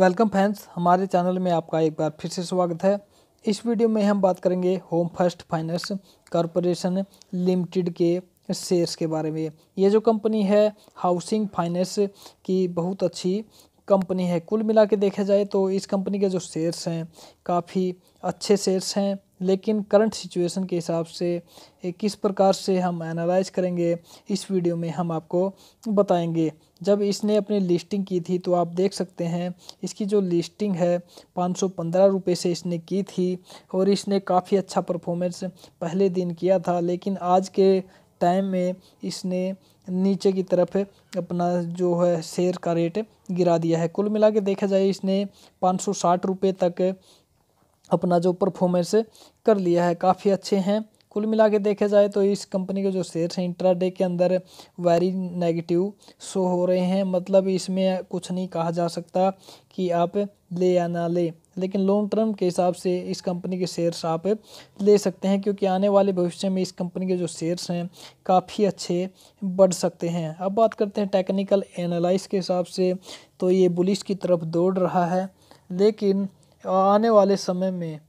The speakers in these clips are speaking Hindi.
वेलकम फ्रेंड्स हमारे चैनल में आपका एक बार फिर से स्वागत है इस वीडियो में हम बात करेंगे Home First Finance Corporation Limited के शेयर्स के बारे में ये जो कंपनी है हाउसिंग फाइनेंस की बहुत अच्छी कंपनी है कुल मिला के देखा जाए तो इस कंपनी के जो शेयर्स हैं काफ़ी अच्छे शेयर्स हैं लेकिन करंट सिचुएशन के हिसाब से किस प्रकार से हम एनालाइज करेंगे इस वीडियो में हम आपको बताएंगे जब इसने अपनी लिस्टिंग की थी तो आप देख सकते हैं इसकी जो लिस्टिंग है पाँच सौ पंद्रह रुपये से इसने की थी और इसने काफ़ी अच्छा परफॉर्मेंस पहले दिन किया था लेकिन आज के टाइम में इसने नीचे की तरफ अपना जो है शेयर का रेट गिरा दिया है कुल मिला के देखा जाए इसने पाँच सौ साठ रुपये तक अपना जो परफॉर्मेंस कर लिया है काफ़ी अच्छे हैं कुल मिला के देखा जाए तो इस कंपनी के जो शेयर हैं इंट्राडे के अंदर वेरी नेगेटिव शो हो रहे हैं मतलब इसमें कुछ नहीं कहा जा सकता कि आप ले या ना ले लेकिन लॉन्ग टर्म के हिसाब से इस कंपनी के शेयर्स आप ले सकते हैं क्योंकि आने वाले भविष्य में इस कंपनी के जो शेयर्स हैं काफ़ी अच्छे बढ़ सकते हैं अब बात करते हैं टेक्निकल एनालिस के हिसाब से तो ये बुलिस की तरफ दौड़ रहा है लेकिन आने वाले समय में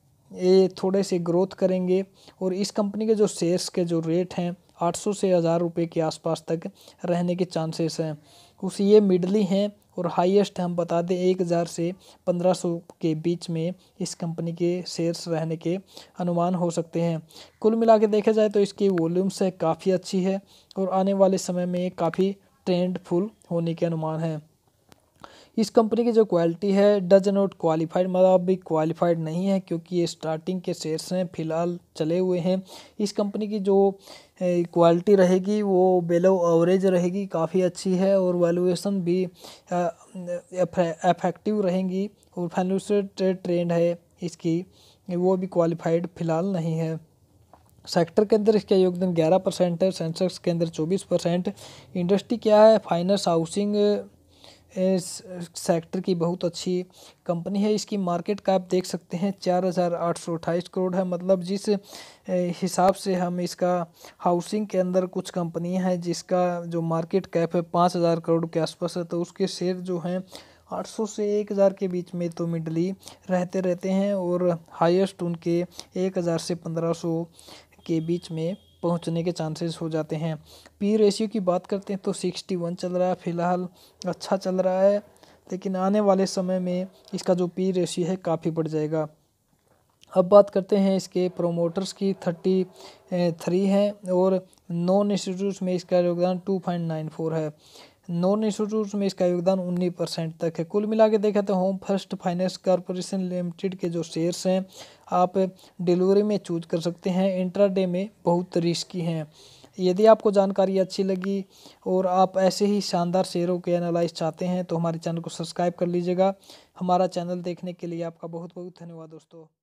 ये थोड़े से ग्रोथ करेंगे और इस कंपनी के जो शेयर्स के जो रेट हैं 800 से हज़ार रुपये के आसपास तक रहने के चांसेस हैं उस ये मिडली हैं और हाईएस्ट हम बता दें एक हज़ार से पंद्रह सौ के बीच में इस कंपनी के शेयर्स रहने के अनुमान हो सकते हैं कुल मिला के देखा जाए तो इसकी वॉल्यूम्स है काफ़ी अच्छी है और आने वाले समय में काफ़ी ट्रेंडफुल होने के अनुमान हैं इस कंपनी की जो क्वालिटी है डज नॉट क्वालिफाइड मतलब अभी क्वालिफाइड नहीं है क्योंकि ये स्टार्टिंग के शेयर्स हैं फिलहाल चले हुए हैं इस कंपनी की जो क्वालिटी रहेगी वो बेलो एवरेज रहेगी काफ़ी अच्छी है और वैल्यूएशन भी एफेक्टिव रहेंगी और फाइनेंशियल ट्रेंड है इसकी वो भी क्वालिफाइड फिलहाल नहीं है सेक्टर के अंदर इसका योगदान ग्यारह परसेंट है सेंसेक्स के अंदर चौबीस परसेंट इंडस्ट्री क्या है फाइनेंस हाउसिंग इस सेक्टर की बहुत अच्छी कंपनी है इसकी मार्केट का आप देख सकते हैं चार हज़ार आठ सौ अट्ठाईस करोड़ है मतलब जिस हिसाब से हम इसका हाउसिंग के अंदर कुछ कंपनियां हैं जिसका जो मार्केट कैप है पाँच हज़ार करोड़ के आसपास है तो उसके शेयर जो हैं आठ सौ से एक हज़ार के बीच में तो मिडली रहते रहते हैं और हाइस्ट उनके एक हज़ार से पंद्रह सौ के बीच में पहुंचने के चांसेस हो जाते हैं पी रेशियो की बात करते हैं तो सिक्सटी वन चल रहा है फ़िलहाल अच्छा चल रहा है लेकिन आने वाले समय में इसका जो पी रेशियो है काफ़ी बढ़ जाएगा अब बात करते हैं इसके प्रोमोटर्स की थर्टी थ्री है और नॉन इंस्टीट्यूट में इसका योगदान टू पॉइंट नाइन फोर है नॉन इंस्टीट्यूट में इसका योगदान उन्नीस परसेंट तक है कुल मिला के देखा तो Home First Finance Corporation Limited के जो शेयर्स हैं आप डिलीवरी में चूज कर सकते हैं इंट्राडे में बहुत रिस्की हैं यदि आपको जानकारी अच्छी लगी और आप ऐसे ही शानदार शेयरों के एनालाइज चाहते हैं तो हमारे चैनल को सब्सक्राइब कर लीजिएगा हमारा चैनल देखने के लिए आपका बहुत बहुत धन्यवाद दोस्तों